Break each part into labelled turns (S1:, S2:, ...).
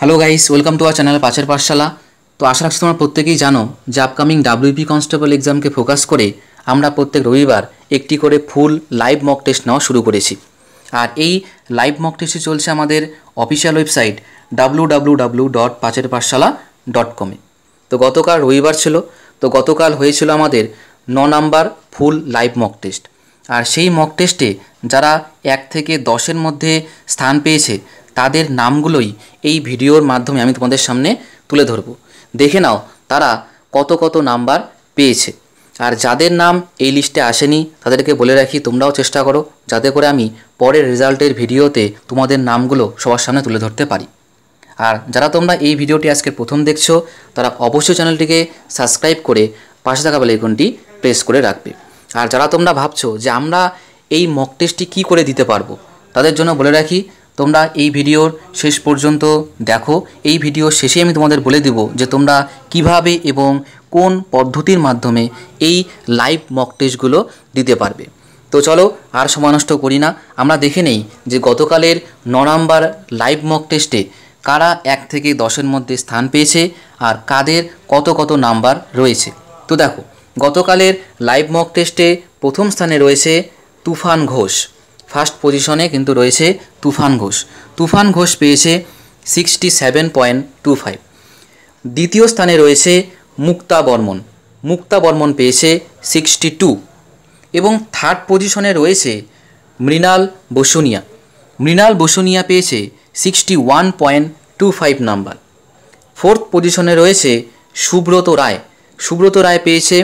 S1: hello guys welcome to our channel Pasher Pathshala তো আশা রাখছি তোমরা প্রত্যেকেই জানো যে আপকামিং ডাব্লিউপি কনস্টেবল এক্সামকে ফোকাস করে আমরা প্রত্যেক রবিবার একটি করে ফুল লাইভ মক টেস্ট নেওয়া শুরু করেছি আর এই লাইভ মক টেস্টে চলছে আমাদের official website W W W dot পাঁচের পাঠশালা ডট কমে তো গতকাল রবিবার ছিল তো গতকাল হয়েছিল আমাদের ন number full live mock test আর সেই মক টেস্টে যারা এক থেকে দশের মধ্যে স্থান পেয়েছে তাদের নামগুলোই এই ভিডিওর মাধ্যমে আমি তোমাদের সামনে তুলে ধরব দেখে নাও তারা কত কত নাম্বার পেয়েছে আর যাদের নাম এই লিস্টে আসেনি তাদেরকে বলে রাখি তোমরাও চেষ্টা করো যাতে করে আমি পরের রেজাল্টের ভিডিওতে তোমাদের নামগুলো সবার সামনে তুলে ধরতে পারি আর যারা তোমরা এই ভিডিওটি আজকে প্রথম দেখছো তারা অবশ্যই চ্যানেলটিকে সাবস্ক্রাইব করে পাশে থাকা বেলাইকনটি প্রেস করে রাখবে আর যারা তোমরা ভাবছো যে আমরা এই মক টেস্টটি কী করে দিতে পারবো তাদের জন্য বলে রাখি তোমরা এই ভিডিওর শেষ পর্যন্ত দেখো এই ভিডিও শেষে আমি তোমাদের বলে দেব যে তোমরা কিভাবে এবং কোন পদ্ধতির মাধ্যমে এই লাইভ মক টেস্টগুলো দিতে পারবে তো চলো আর সময় নষ্ট করি না আমরা দেখে নেই যে গতকালের ন নম্বর লাইভ মক টেস্টে কারা এক থেকে দশের মধ্যে স্থান পেয়েছে আর কাদের কত কত নাম্বার রয়েছে তো দেখো গতকালের লাইভ মক টেস্টে প্রথম স্থানে রয়েছে তুফান ঘোষ ফার্স্ট পজিশনে কিন্তু রয়েছে তুফান ঘোষ তুফান ঘোষ পেয়েছে sixty seven point two five দ্বিতীয় স্থানে রয়েছে মুক্তা বর্মন মুক্তা বর্মন পেয়েছে সিক্সটি টু এবং থার্ড পজিশনে রয়েছে মৃণাল বসুনিয়া মৃণাল বসুনিয়া পেয়েছে sixty one point two five number fourth পজিশনে রয়েছে সুব্রত রায় সুব্রত রায় পেয়েছে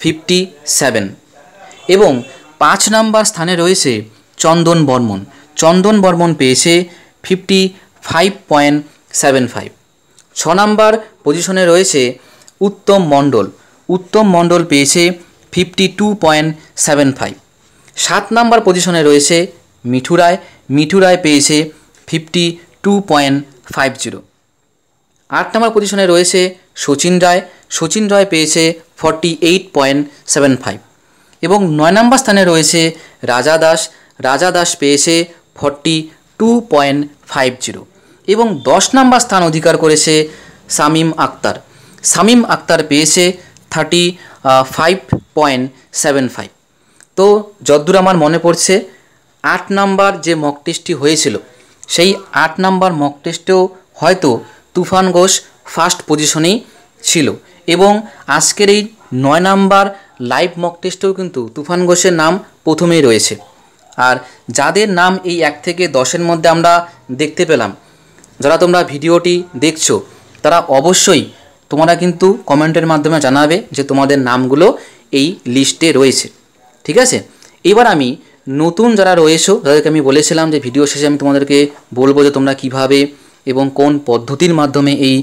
S1: ফিফটি সেভেন এবং পাঁচ নাম্বার স্থানে রয়েছে চন্দন বর্মন চন্দন বর্মন পেয়েছে fifty five point seven five ছ নম্বর পজিশনে রয়েছে উত্তম মণ্ডল উত্তম মণ্ডল পেয়েছে fifty two point seven five সাত নম্বর পজিশনে রয়েছে মিঠুরায় রায় মিঠু রায় পেয়েছে fifty two point five zero আট নম্বর পজিশনে রয়েছে সচিন রায় সচিন রায় পেয়েছে forty eight point seven five এবং নয় নম্বর স্থানে রয়েছে রাজা দাস রাজা দাস পেয়েছে forty two point five zero এবং দশ নম্বর স্থান অধিকার করেছে সামিম আক্তার সামিম আক্তার পেয়েছে thirty five point seven five তো যদ্দুর আমার মনে পড়ছে আট নাম্বার যে মক টেস্টটি হয়েছিল সেই আট নাম্বার মক টেস্টেও হয়তো তুফান ঘোষ ফার্স্ট পজিশনেই ছিল এবং আজকের এই নয় নাম্বার লাইভ মক টেস্টেও কিন্তু তুফান ঘোষের নাম প্রথমেই রয়েছে আর যাদের নাম এই এক থেকে দশের মধ্যে আমরা দেখতে পেলাম যারা তোমরা ভিডিওটি দেখছো তারা অবশ্যই তোমরা কিন্তু কমেন্টের মাধ্যমে জানাবে যে তোমাদের নামগুলো এই লিস্টে রয়েছে ঠিক আছে এবার আমি নতুন যারা রয়েছো তাদেরকে আমি বলেছিলাম যে ভিডিও শেষে আমি তোমাদেরকে বলবো যে তোমরা কিভাবে এবং কোন পদ্ধতির মাধ্যমে এই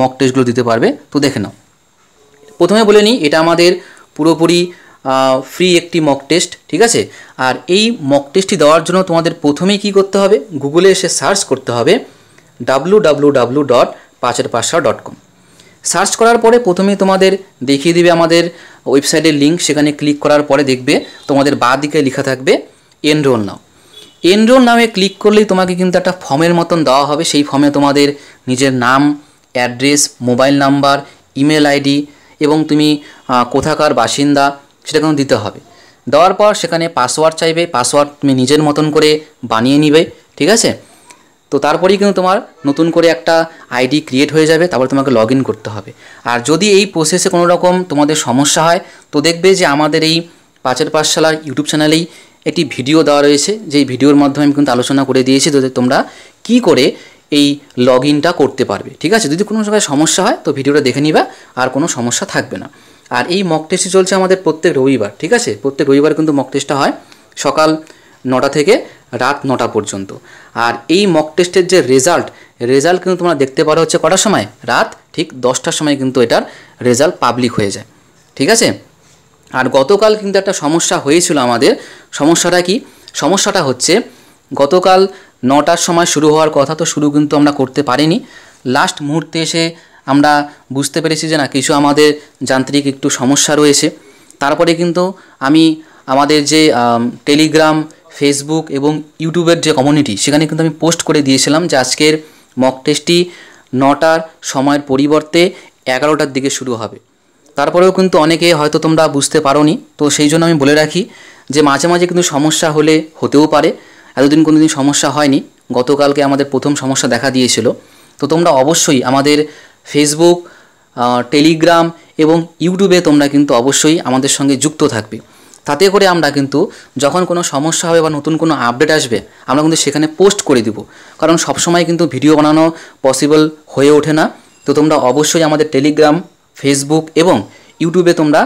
S1: মক টেস্টগুলো দিতে পারবে তো দেখে নাও প্রথমে বলে নিই এটা আমাদের পুরোপুরি ফ্রি একটি মক টেস্ট ঠিক আছে আর এই মক টেস্টটি দেওয়ার জন্য তোমাদের প্রথমেই কি করতে হবে গুগলে এসে সার্চ করতে হবে ডাব্লু ডাব্লু ডাব্লু ডট পাঁচের ডট কম সার্চ করার পরে প্রথমে তোমাদের দেখিয়ে দিবে আমাদের ওয়েবসাইটের লিঙ্ক সেখানে ক্লিক করার পরে দেখবে তোমাদের বা দিকে লেখা থাকবে এনরোল নাও এনরোল নামে ক্লিক করলেই তোমাকে কিন্তু একটা ফর্মের মতন দেওয়া হবে সেই ফর্মে তোমাদের নিজের নাম address mobile number email ID এবং তুমি কোথাকার বাসিন্দা সেটা কিন্তু দিতে হবে দেওয়ার পর সেখানে পাসওয়ার্ড চাইবে পাসওয়ার্ড তুমি নিজের মতন করে বানিয়ে নিবে ঠিক আছে তো তারপরেই কিন্তু তোমার নতুন করে একটা আইডি ক্রিয়েট হয়ে যাবে তারপর তোমাকে লগ করতে হবে আর যদি এই প্রসেসে কোনো রকম তোমাদের সমস্যা হয় তো দেখবে যে আমাদের এই পাঁচের পাঠশালার ইউটিউব চ্যানেলেই একটি ভিডিও দেওয়া রয়েছে যেই ভিডিওর মাধ্যমে আমি কিন্তু আলোচনা করে দিয়েছি যদি তোমরা কি করে এই লগ করতে পারবে ঠিক আছে যদি কোনো জায়গায় সমস্যা হয় তো ভিডিওটা দেখে নিবা আর কোনো সমস্যা থাকবে না আর এই মক টেস্টটি চলছে আমাদের প্রত্যেক রবিবার ঠিক আছে প্রত্যেক রবিবার কিন্তু মক টেস্টটা হয় সকাল নটা থেকে রাত নটা পর্যন্ত আর এই মক টেস্টের যে রেজাল্ট রেজাল্ট কিন্তু তোমরা দেখতে পারো হচ্ছে কটার সময় রাত ঠিক দশটার সময় কিন্তু এটার রেজাল্ট পাবলিক হয়ে যায় ঠিক আছে আর গতকাল কিন্তু একটা সমস্যা হয়েছিল আমাদের সমস্যাটা কি সমস্যাটা হচ্ছে গতকাল নটার সময় শুরু হওয়ার কথা তো শুরু কিন্তু আমরা করতে পারিনি লাস্ট মুহূর্তে এসে আমরা বুঝতে পেরেছি যে না কিছু আমাদের যান্ত্রিক একটু সমস্যা রয়েছে তারপরে কিন্তু আমি আমাদের যে টেলিগ্রাম ফেসবুক এবং ইউটিউবের যে কমিউনিটি সেখানে কিন্তু আমি পোস্ট করে দিয়েছিলাম যে আজকের মক টেস্টটি নটার সময়ের পরিবর্তে এগারোটার দিকে শুরু হবে তারপরেও কিন্তু অনেকে হয়তো তোমরা বুঝতে নি তো সেই জন্য আমি বলে রাখি যে মাঝে মাঝে কিন্তু সমস্যা হলে হতেও পারে এতদিন কোনো দিন সমস্যা হয়নি গতকালকে আমাদের প্রথম সমস্যা দেখা দিয়েছিল তো তোমরা অবশ্যই আমাদের ফেসবুক টেলিগ্রাম এবং ইউটিউবে তোমরা কিন্তু অবশ্যই আমাদের সঙ্গে যুক্ত থাকবে তাতে করে আমরা কিন্তু যখন কোনো সমস্যা হবে বা নতুন কোনো আপডেট আসবে আমরা কিন্তু সেখানে পোস্ট করে দিব কারণ সবসময় কিন্তু ভিডিও বানানো পসিবল হয়ে ওঠে না তো তোমরা অবশ্যই আমাদের টেলিগ্রাম ফেসবুক এবং ইউটিউবে তোমরা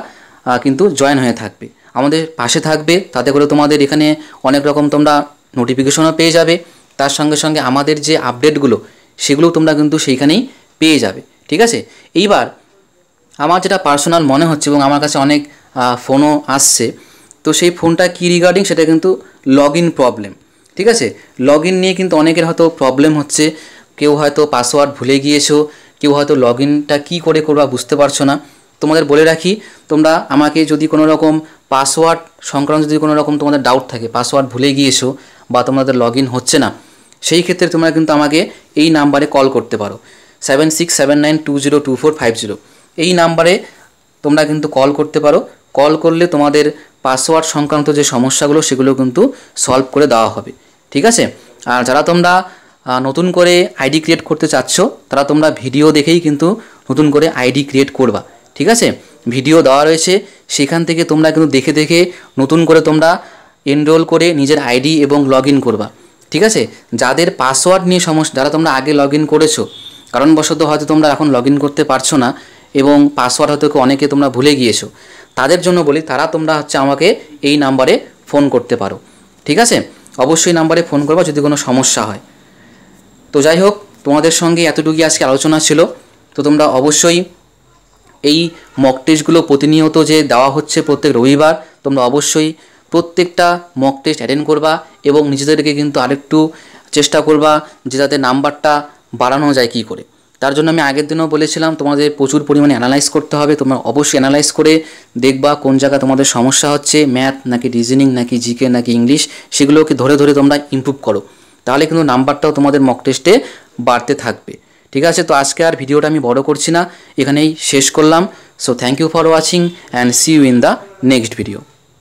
S1: কিন্তু জয়েন হয়ে থাকবে আমাদের পাশে থাকবে তাতে করে তোমাদের এখানে অনেক রকম তোমরা নোটিফিকেশনও পেয়ে যাবে তার সঙ্গে সঙ্গে আমাদের যে আপডেটগুলো সেগুলো তোমরা কিন্তু সেইখানেই পেয়ে যাবে ঠিক আছে এইবার আমার যেটা পার্সোনাল মনে হচ্ছে এবং আমার কাছে অনেক ফোনও আসছে তো সেই ফোনটা কী রিগার্ডিং সেটা কিন্তু লগ ইন প্রবলেম ঠিক আছে লগ ইন নিয়ে কিন্তু অনেকের হয়তো প্রবলেম হচ্ছে কেউ হয়তো পাসওয়ার্ড ভুলে গিয়েছো কেউ হয়তো লগ ইনটা কী করে করবা বুঝতে পারছো না তোমাদের বলে রাখি তোমরা আমাকে যদি কোনো রকম পাসওয়ার্ড সংক্রান্ত যদি কোনো রকম তোমাদের ডাউট থাকে পাসওয়ার্ড ভুলে গিয়েছো বা তোমাদের লগ ইন হচ্ছে না সেই ক্ষেত্রে তোমরা কিন্তু আমাকে এই নাম্বারে কল করতে পারো seven six seven nine two zero two four five zero এই নাম্বারে তোমরা কিন্তু কল করতে পারো কল করলে তোমাদের পাসওয়ার্ড সংক্রান্ত যে সমস্যাগুলো সেগুলো কিন্তু সলভ করে দেওয়া হবে ঠিক আছে আর যারা তোমরা নতুন করে আইডি ক্রিয়েট করতে চাচ্ছ তারা তোমরা ভিডিও দেখেই কিন্তু নতুন করে আইডি ক্রিয়েট করবা ঠিক আছে ভিডিও দেওয়া রয়েছে সেখান থেকে তোমরা কিন্তু দেখে দেখে নতুন করে তোমরা এনরোল করে নিজের আইডি এবং লগ করবা ঠিক আছে যাদের পাসওয়ার্ড নিয়ে সমস্যা যারা তোমরা আগে লগ ইন করেছো কারণবশত হয়তো তোমরা এখন লগ করতে পারছো না এবং পাসওয়ার্ড হয়তো অনেকে তোমরা ভুলে গিয়েছো তাদের জন্য বলি তারা তোমরা হচ্ছে আমাকে এই নাম্বারে ফোন করতে পারো ঠিক আছে অবশ্যই নাম্বারে ফোন করবা যদি কোনো সমস্যা হয় তো যাই হোক তোমাদের সঙ্গে এতটুকুই আজকে আলোচনা ছিল তো তোমরা অবশ্যই এই মক টেস্টগুলো প্রতিনিয়ত যে দেওয়া হচ্ছে প্রত্যেক রবিবার তোমরা অবশ্যই প্রত্যেকটা মক টেস্ট অ্যাটেন্ড করবা এবং নিজেদেরকে কিন্তু আরেকটু চেষ্টা করবা যে যাতে নাম্বারটা বাড়ানো যায় কি করে তার জন্য আমি আগের দিনও বলেছিলাম তোমাদের প্রচুর পরিমাণে অ্যানালাইজ করতে হবে তোমরা অবশ্যই অ্যানালাইজ করে দেখবা কোন জায়গায় তোমাদের সমস্যা হচ্ছে ম্যাথ নাকি রিজনিং নাকি জিকে নাকি ইংলিশ সেগুলোকে ধরে ধরে তোমরা ইম্প্রুভ করো তাহলে কিন্তু নাম্বারটাও তোমাদের মক টেস্টে বাড়তে থাকবে ঠিক আছে তো আজকে আর ভিডিওটা আমি বড় করছি না এখানেই শেষ করলাম so thank you for watching and see you in the next video